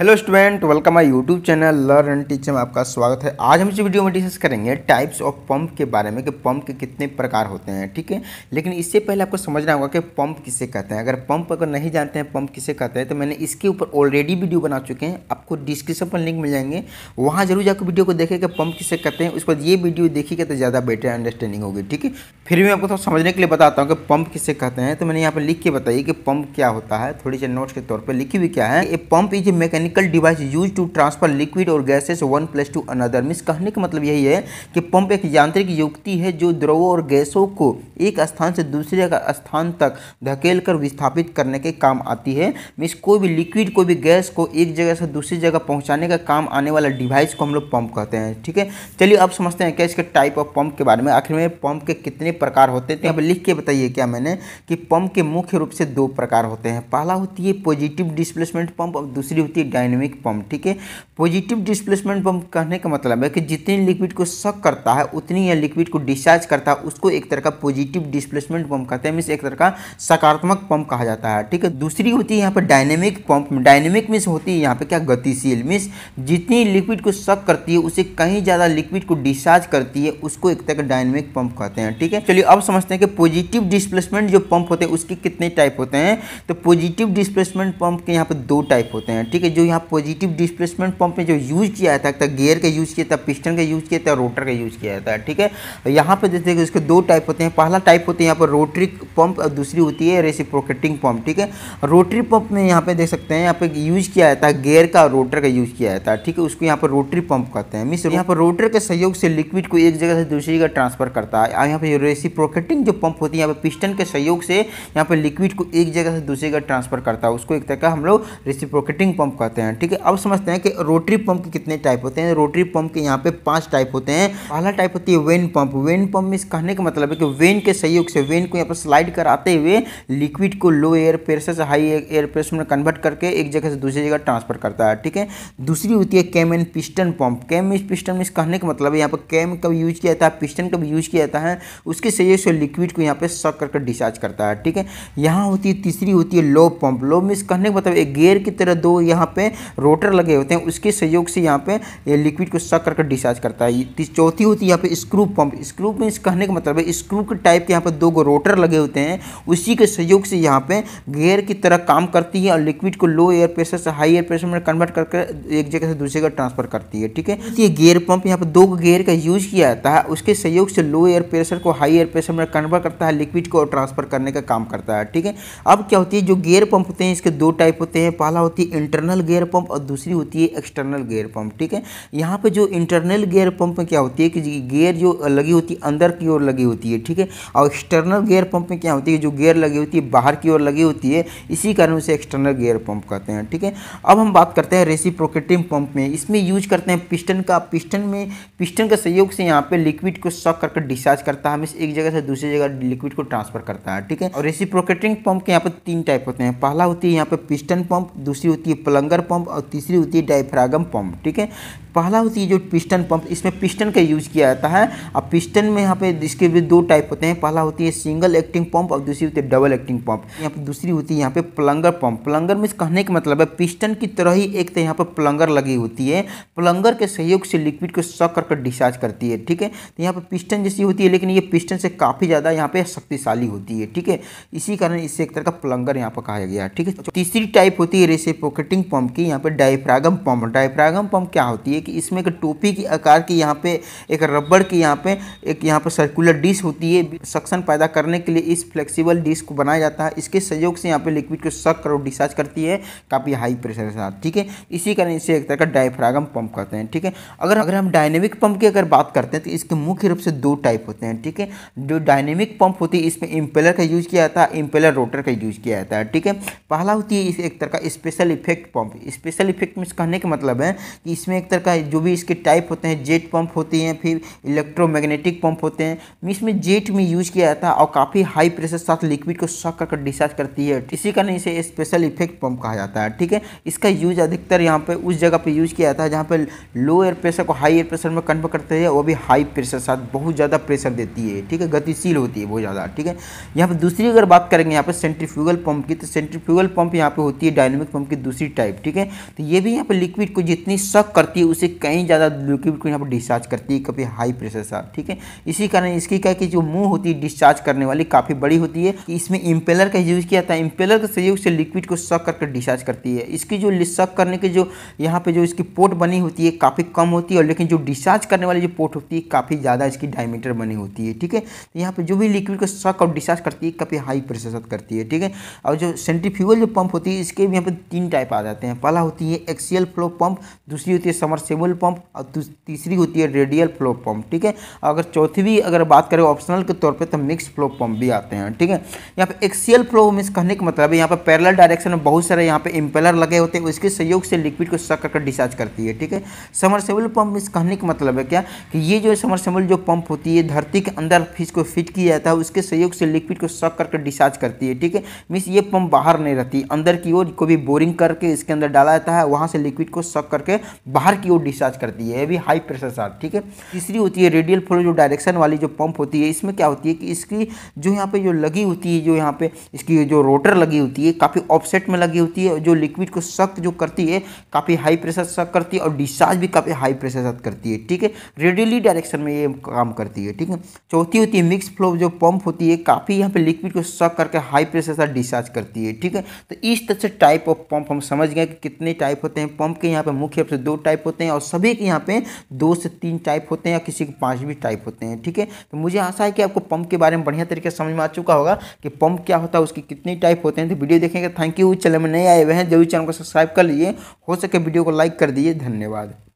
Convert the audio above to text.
hello student welcome I YouTube channel learn and teacher में आपका स्वागत है आज हम इस वीडियो में डिस्कस करेंगे टाइप्स ऑफ पंप के बारे में कि पंप के कितने प्रकार होते हैं ठीक है लेकिन इससे पहले आपको समझना होगा कि पंप किसे कहते हैं अगर पंप अगर नहीं जानते हैं पंप किसे कहते हैं तो मैंने इसके ऊपर ऑलरेडी वीडियो बना चुके हैं आपको डिस्क्रिप्शन पर लिंक मिल जाएंगे वहाँ जरूर जाकर वीडियो को देखें कि पंप किसे कहते हैं उस पर ये वीडियो देखिएगा तो ज़्यादा बेटर अंडरस्टैंडिंग होगी ठीक है फिर मैं आपको थोड़ा समझने के लिए बताता हूँ कि पंप किसे कहते हैं तो मैंने यहाँ पर लिख के बताइए कि पंप क्या होता है थोड़ी सी नोट्स के तौर पर लिखी हुई क्या है ये pump is mechanic mechanical device use to transfer liquid और gases one place to another means कहने का मतलब यही है कि पंप एक यांत्रिक युक्ति है जो द्रवों और गैसों को एक स्थान से दूसरे स्थान तक धकेल कर विस्थापित करने के काम आती है मीन्स कोई भी लिक्विड कोई भी गैस को एक जगह से दूसरी जगह पहुँचाने का काम आने वाला डिवाइस को हम लोग पंप कहते हैं ठीक है चलिए अब समझते हैं क्या इसके टाइप ऑफ पंप के बारे में आखिर में पंप के कितने प्रकार होते हैं यहाँ लिख के बताइए क्या मैंने कि पंप के मुख्य रूप से दो प्रकार होते हैं पहला होती है पॉजिटिव डिस्प्लेसमेंट पंप और दूसरी होती है डायनेमिक पम्प ठीक है पॉजिटिव डिस्प्लेसमेंट पम्प कहने का मतलब है कि जितनी लिक्विड को सक करता है उतनी यह लिक्विड को डिस्चार्ज करता है उसको एक तरह का पॉजिटिव डिस्प्लेसमेंट पम्प कहते हैं मीन्स एक तरह का सकारात्मक पंप कहा जाता है ठीक है दूसरी होती है यहाँ पर डायनेमिक पंप डायनेमिक मीन्स होती है यहाँ पर क्या गतिशील मीन्स जितनी लिक्विड को सक करती है उसे कहीं ज़्यादा लिक्विड को डिस्चार्ज करती है उसको एक तरह का डायनेमिक पंप कहते हैं ठीक है चलिए अब समझते हैं कि पॉजिटिव डिस्प्लेसमेंट जो पंप होते हैं उसके कितने टाइप होते हैं तो पॉजिटिव डिस्प्लेसमेंट पंप के यहाँ पर दो टाइप होते हैं ठीक है जो यहाँ पॉजिटिव डिस्प्लेसमेंट पंप में जो यूज़ किया जाता है तक गियर का यूज़ किया था पिस्टन का यूज़ किया था रोटर का यूज़ किया जाता है ठीक है तो यहाँ पर जैसे कि इसके दो टाइप होते हैं पहला टाइप होते हैं यहाँ पर रोटरी पंप और दूसरी होती है रेसिप्रोकेटिंग पंप ठीक है रोटरी पंप में यहाँ पे देख सकते हैं यहाँ पे यूज़ किया जाता है गेयर का रोटर का यूज़ किया जाता है ठीक है उसको यहाँ पर रोटरी पंप कहते हैं मीस यहाँ पर रोटर के सहयोग से लिक्विड को एक जगह से दूसरी जगह ट्रांसफर करता है यहाँ पर रेसिप्रोकेटिंग जो पंप होती है यहाँ पर पिस्टन के सहयोग से यहाँ पर लिक्विड को एक जगह से दूसरी जगह ट्रांसफर करता है उसको एक तरह का हम लोग रेसिप्रोकेटिंग पंप कहते हैं जाते हैं ठीक है अब समझते हैं कि रोटरी पंप के कितने टाइप होते हैं रोटरी पंप के यहाँ पे पांच टाइप होते हैं पहला टाइप होती है वेन पंप वेन पंप में कहने का मतलब है कि वेन के सहयोग से वेन को यहाँ पर स्लाइड कराते हुए लिक्विड को लो एयर प्रेशर से हाई एयर प्रेशर में कन्वर्ट करके एक जगह से दूसरी जगह ट्रांसफर करता है ठीक है दूसरी होती है cam and piston pump cam इस पिस्टन में कहने का मतलब है यहाँ पर कैम कब यूज किया जाता है पिस्टन कब यूज किया जाता है उसके सहयोग से लिक्विड को यहाँ पर सक करके डिस्चार्ज करता है ठीक है यहाँ होती है तीसरी होती है लो पंप लो मिस कहने का मतलब एक गेयर की तरह दो यहाँ पे पे रोटर लगे होते हैं उसके सहयोग से यहाँ पे ये लिक्विड को सक करके डिस्चार्ज करता है चौथी होती है यहाँ पे स्क्रू पंप स्क्रू मीन्स कहने का मतलब है स्क्रू के टाइप के यहाँ पे दो गो रोटर लगे होते हैं उसी के सहयोग से यहाँ पे गेयर की तरह काम करती है और लिक्विड को लो एयर प्रेशर से हाई एयर प्रेशर में कन्वर्ट करके एक जगह से दूसरी जगह ट्रांसफर करती है ठीक है तो ये गेयर पंप यहाँ पर दो गेयर का यूज किया जाता है उसके सहयोग से लो एयर प्रेशर को हाई एयर प्रेशर में कन्वर्ट करता है लिक्विड को ट्रांसफर करने का काम करता है ठीक है अब क्या होती है जो गेयर पंप होते हैं इसके दो टाइप होते हैं पहला होती है इंटरनल गेयर पंप और दूसरी होती है एक्सटर्नल गेयर पंप ठीक है यहाँ पे जो इंटरनल गेयर पंप में क्या होती है कि गेयर जो लगी होती है अंदर की ओर लगी होती है ठीक है और एक्सटर्नल गेयर पंप में क्या होती है जो गेयर लगी होती है बाहर की ओर लगी होती है इसी कारण उसे एक्सटर्नल गेयर पंप कहते हैं ठीक है अब हम बात करते हैं रेसिप्रोकेटिंग पंप में इसमें यूज करते हैं पिस्टन का पिस्टन में पिस्टन का सहयोग से यहाँ पे लिक्विड को सक करके डिस्चार्ज करता है हमें एक जगह से दूसरी जगह लिक्विड को ट्रांसफर करता है ठीक है और रेसिप्रोकेटिंग पंप के यहाँ पर तीन टाइप होते हैं पहला होती है यहाँ पे पिस्टन पंप दूसरी होती है प्लंगर एंकर पंप और तीसरी होती है डायफ्रागम पंप ठीक है पहला होती है जो पिस्टन पंप इसमें पिस्टन का यूज किया जाता है अब पिस्टन में यहाँ पे इसके भी दो टाइप होते हैं पहला होती है सिंगल एक्टिंग पंप और दूसरी होती है डबल एक्टिंग पंप यहाँ पे दूसरी होती है यहाँ पे प्लंगर पंप प्लंगर में कहने का मतलब है पिस्टन की तरह ही एक तो यहाँ पर प्लंगर लगी होती है प्लंगर के सहयोग से लिक्विड को सक कर डिस्चार्ज करती है ठीक है तो यहाँ पर पिस्टन जैसी होती है लेकिन ये पिस्टन से काफ़ी ज़्यादा यहाँ पे शक्तिशाली होती है ठीक है इसी कारण इससे एक तरह का प्लंगर यहाँ पर कहा गया ठीक है तीसरी टाइप होती है रेसिप्रोकेटिंग पंप की यहाँ पे डायफ्रागम पम्प डायफ्रागम पम्प क्या होती है कि इसमें एक टोपी की आकार की यहाँ पे एक रबड़ की यहाँ पे एक यहाँ पर सर्कुलर डिश होती है सक्शन पैदा करने के लिए इस फ्लेक्सिबल डिश को बनाया जाता है इसके सहयोग से यहाँ पे लिक्विड को सक कर और डिस्चार्ज करती है काफ़ी हाई प्रेशर के साथ ठीक है इसी कारण इसे एक तरह का डायफ्रागम पम्प कहते हैं ठीक है अगर अगर हम डायनेमिक पम्प की अगर बात करते हैं तो इसके मुख्य रूप से दो टाइप होते हैं ठीक है जो डायनेमिक पम्प होती है इसमें इम्पेलर का यूज़ किया जाता है इम्पेलर रोटर का यूज़ किया जाता है ठीक है पहला होती है इस एक तरह का special effect pump special effect में कहने का मतलब है कि इसमें एक तरह का जो भी इसके टाइप होते हैं जेट पंप होते हैं फिर इलेक्ट्रोमैग्नेटिक पंप होते हैं इसमें जेट में यूज किया जाता है और काफ़ी हाई प्रेशर साथ लिक्विड को सक कर डिस्चार्ज करती है इसी कारण इसे स्पेशल इफेक्ट पंप कहा जाता है ठीक है इसका यूज अधिकतर यहाँ पर उस जगह पर यूज किया जाता है जहाँ पर लो एयर प्रेशर को हाई एयर प्रेशर में कन्वर्ट करते हैं वो भी हाई प्रेशर साथ बहुत ज़्यादा प्रेशर देती है ठीक है गतिशील होती है बहुत ज़्यादा ठीक है यहाँ पर दूसरी अगर बात करेंगे यहाँ पर सेंट्रीफ्यूगल पंप की तो सेंट्रीफ्यूगल पंप यहाँ पर होती है डायनेमिक पंप की दूसरी टाइप ठीक ठीक है तो ये भी यहाँ पर लिक्विड को जितनी शक करती है उसे कहीं ज़्यादा लिक्विड को यहाँ पर डिस्चार्ज करती है कभी हाई प्रेशर सा ठीक है इसी कारण इसकी क्या कि जो मुँह होती है डिस्चार्ज करने वाली काफ़ी बड़ी होती है कि इसमें इम्पेलर का यूज़ किया जाता है इम्पेलर के सहयोग से लिक्विड को शक करके डिस्चार्ज करती है इसकी जो शक करने की जो यहाँ पर जो इसकी पोर्ट बनी होती है काफ़ी कम होती है और लेकिन जो डिस्चार्ज करने वाली जो पोर्ट होती है काफ़ी ज़्यादा इसकी डायमीटर बनी होती है ठीक है तो यहाँ पर जो भी लिक्विड को शक और डिस्चार्ज करती है काफ़ी हाई प्रेशर करती है ठीक है और जो सेंट्रीफ्यूगल जो पंप होती है इसके भी यहाँ पर तीन टाइप आ जाते हैं पहला होती है एक्सियल फ्लो पंप दूसरी होती है समरसेबल पंप और तीसरी होती है रेडियल फ्लो पंप ठीक है अगर चौथी भी अगर बात करें ऑप्शनल के तौर पर तो मिक्स फ्लो पंप भी आते हैं ठीक है यहाँ पे एक्सियल फ्लो मिस कहने का मतलब यहाँ पर पैरल डायरेक्शन में बहुत सारे यहाँ पे इम्पेलर लगे होते हैं उसके सहयोग से लिक्विड को सक कर डिस्चार्ज करती है ठीक है समरसेबल पंप मिस कहने का मतलब है क्या कि ये जो समरसेबल जो पंप होती है धरती के अंदर फिश को फिट किया जाता है उसके सहयोग से लिक्विड को सक करके डिस्चार्ज करती है ठीक है मीन्स ये पंप बाहर नहीं रहती अंदर की ओर को भी बोरिंग करके इसके अंदर डाला जाता है वहाँ से लिक्विड को सक करके बाहर की ओर डिस्चार्ज करती है ये भी हाई प्रेशर साथ ठीक है तीसरी होती है रेडियल फ्लो जो डायरेक्शन वाली जो पंप होती है इसमें क्या होती है कि इसकी जो यहाँ पे जो लगी होती है जो यहाँ पे इसकी जो रोटर लगी होती है काफ़ी ऑफसेट में लगी होती है जो लिक्विड को सक जो करती है काफ़ी हाई प्रेशर सक करती है और डिस्चार्ज भी काफ़ी हाई प्रेशर साथ करती है ठीक है रेडियली डायरेक्शन में ये काम करती है ठीक है चौथी होती है मिक्स फ्लो जो पंप होती है काफ़ी यहाँ पर लिक्विड को सक करके हाई प्रेशर साथ डिस्चार्ज करती है ठीक है तो इस तरह से टाइप ऑफ पंप हम समझ गए कितने टाइप होते हैं पंप के यहाँ पे मुख्य रूप से दो टाइप होते हैं और सभी के यहाँ पे दो से तीन टाइप होते हैं या किसी के पांच भी टाइप होते हैं ठीक है तो मुझे आशा है कि आपको पंप के बारे में बढ़िया तरीके से समझ में आ चुका होगा कि पंप क्या होता है उसके कितने टाइप होते हैं तो वीडियो देखेंगे थैंक यू चैनल में नए आए हुए हैं जरूर चैनल को सब्सक्राइब कर लीजिए हो सके वीडियो को लाइक कर दीजिए धन्यवाद